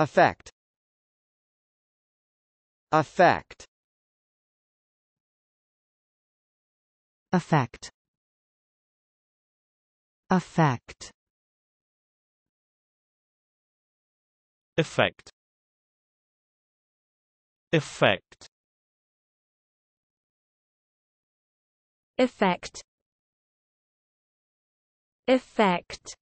Effect Effect Effect Effect Effect Effect Effect Effect